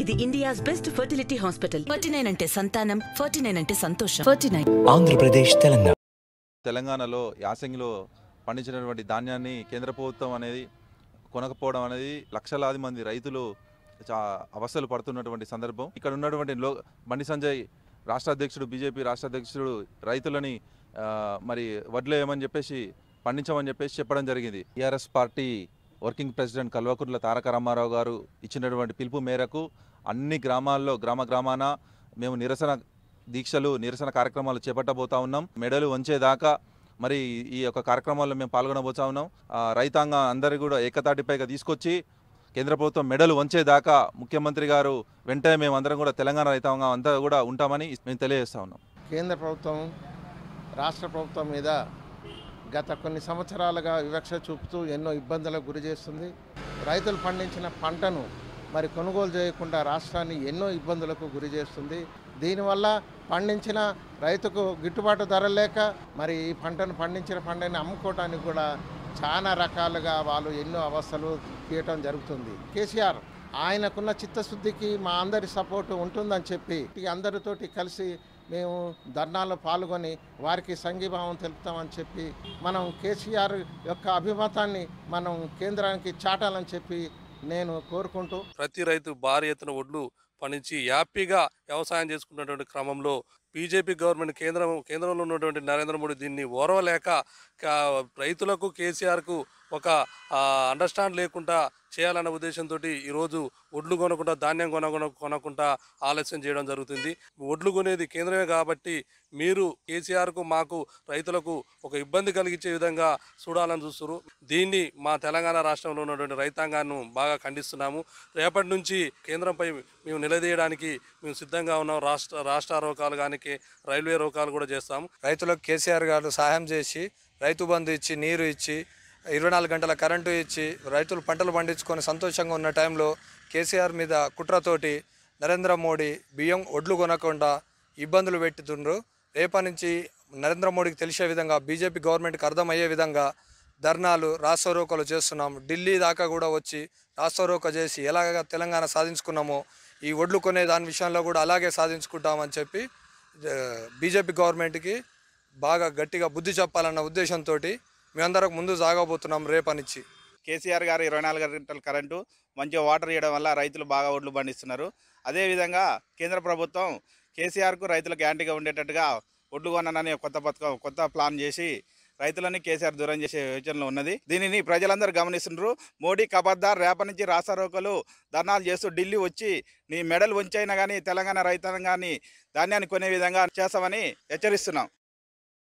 ఇది India's best fertility hospital Ferty nine అంటే సంతానం ఫర్టీ నైన్ అంటే సంతోషం ఫర్టీ నైన్ ఆంధ్రప్రదేశ్ తెలంగాణ తెలంగాణలో యాసంగిలో పండించినటువంటి ధాన్యాన్ని కేంద్ర ప్రభుత్వం అనేది కొనకపోవడం అనేది లక్షలాది మంది రైతులు అవస్థలు పడుతున్నటువంటి సందర్భం ఇక్కడ ఉన్నటువంటి లో బండి సంజయ్ రాష్ట్ర అధ్యక్షుడు బీజేపీ రాష్ట్ర అధ్యక్షుడు రైతులని మరి వడ్లేయమని చెప్పేసి పండించమని చెప్పేసి చెప్పడం జరిగింది TRS party working president Kalvakuntla Taraka Ramarao గారు ఇచ్చినటువంటి పిలుపు మేరకు అన్ని గ్రామాల్లో గ్రామ గ్రామాన మేము నిరసన దీక్షలు నిరసన కార్యక్రమాలు చేపట్టబోతా ఉన్నాం మెడలు వంచేదాకా మరి ఈ యొక్క కార్యక్రమాల్లో మేము పాల్గొనబోతా ఉన్నాం రైతాంగం అందరి కూడా ఏకతాటిపైగా తీసుకొచ్చి కేంద్ర ప్రభుత్వం మెడలు వంచేదాకా ముఖ్యమంత్రి గారు వెంటనే మేము అందరం కూడా తెలంగాణ రైతాంగం అంతా కూడా ఉంటామని మేము తెలియజేస్తా ఉన్నాం కేంద్ర ప్రభుత్వం రాష్ట్ర ప్రభుత్వం మీద గత కొన్ని సంవత్సరాలుగా వివక్ష చూపుతూ ఎన్నో ఇబ్బందులకు గురి చేస్తుంది రైతులు పండించిన పంటను మరి కొనుగోలు చేయకుండా రాష్ట్రాన్ని ఎన్నో ఇబ్బందులకు గురి చేస్తుంది దీనివల్ల పండించిన రైతుకు గిట్టుబాటు ధర లేక మరి ఈ పంటను పండించిన పంటని అమ్ముకోవటానికి కూడా చాలా రకాలుగా వాళ్ళు ఎన్నో అవస్థలు తీయటం జరుగుతుంది కేసీఆర్ ఆయనకున్న చిత్తశుద్ధికి మా అందరి సపోర్టు ఉంటుందని చెప్పి అందరితోటి కలిసి మేము ధర్నాలో పాల్గొని వారికి సంఘీభావం తెలుపుతామని చెప్పి మనం కేసీఆర్ యొక్క అభిమతాన్ని మనం కేంద్రానికి చాటాలని చెప్పి నేను కోరుకుంటూ ప్రతి రైతు భారీ ఎత్తున ఒడ్లు పండించి హ్యాపీగా వ్యవసాయం చేసుకున్నటువంటి క్రమంలో బీజేపీ గవర్నమెంట్ కేంద్రం కేంద్రంలో ఉన్నటువంటి నరేంద్ర మోడీ దీన్ని ఓరవలేక రైతులకు కేసీఆర్కు ఒక అండర్స్టాండ్ లేకుండా చేయాలన్న ఉద్దేశంతో ఈరోజు ఒడ్లు కొనకుండా ధాన్యం కొన కొనకుండా ఆలస్యం చేయడం జరుగుతుంది ఒడ్లు కొనేది కేంద్రమే కాబట్టి మీరు కేసీఆర్కు మాకు రైతులకు ఒక ఇబ్బంది కలిగించే విధంగా చూడాలని చూస్తున్నారు దీన్ని మా తెలంగాణ రాష్ట్రంలో ఉన్నటువంటి రైతాంగాన్ని బాగా ఖండిస్తున్నాము రేపటి నుంచి కేంద్రంపై మేము నిలదీయడానికి మేము సిద్ధంగా ఉన్నాం రాష్ట్ర రాష్ట్ర రోకాలు కానీ రైల్వే రోకాలు కూడా చేస్తాము రైతులకు కేసీఆర్ గారు సహాయం చేసి రైతు బంధు ఇచ్చి నీరు ఇచ్చి ఇరవై నాలుగు గంటల కరెంటు ఇచ్చి రైతులు పంటలు పండించుకొని సంతోషంగా ఉన్న టైంలో కేసీఆర్ మీద కుట్రతోటి నరేంద్ర మోడీ బియ్యం ఒడ్లు కొనకుండా ఇబ్బందులు పెట్టుతుండ్రు రేపటి నుంచి నరేంద్ర మోడీకి తెలిసే విధంగా బీజేపీ గవర్నమెంట్కి అర్థమయ్యే విధంగా ధర్నాలు రాష్ట్రరోకలు చేస్తున్నాం ఢిల్లీ దాకా కూడా వచ్చి రాష్ట్రరోక చేసి ఎలాగ తెలంగాణ సాధించుకున్నామో ఈ ఒడ్లు కొనే దాని విషయంలో కూడా అలాగే సాధించుకుంటామని చెప్పి బీజేపీ గవర్నమెంట్కి బాగా గట్టిగా బుద్ధి చెప్పాలన్న ఉద్దేశంతో మేమందరూ ముందు సాగబోతున్నాం రేపనిచ్చి కేసీఆర్ గారు ఇరవై నాలుగు గంటల కరెంటు మంచిగా వాటర్ ఇవ్వడం వల్ల రైతులు బాగా ఒడ్లు పండిస్తున్నారు అదేవిధంగా కేంద్ర ప్రభుత్వం కేసీఆర్కు రైతులకు యాంటీగా ఉండేటట్టుగా ఒడ్లు కొనని కొత్త పథకం కొత్త ప్లాన్ చేసి రైతులని కేసీఆర్ దూరం చేసే యోచనలో ఉన్నది దీనిని ప్రజలందరూ గమనిస్తున్నారు మోడీ కబద్దార్ రేపటి నుంచి రాసారోకలు ధర్నాలు చేస్తూ ఢిల్లీ వచ్చి నీ మెడల్ వంచైనా కానీ తెలంగాణ రైతాంగాన్ని ధాన్యాన్ని కొనే విధంగా చేస్తామని హెచ్చరిస్తున్నాం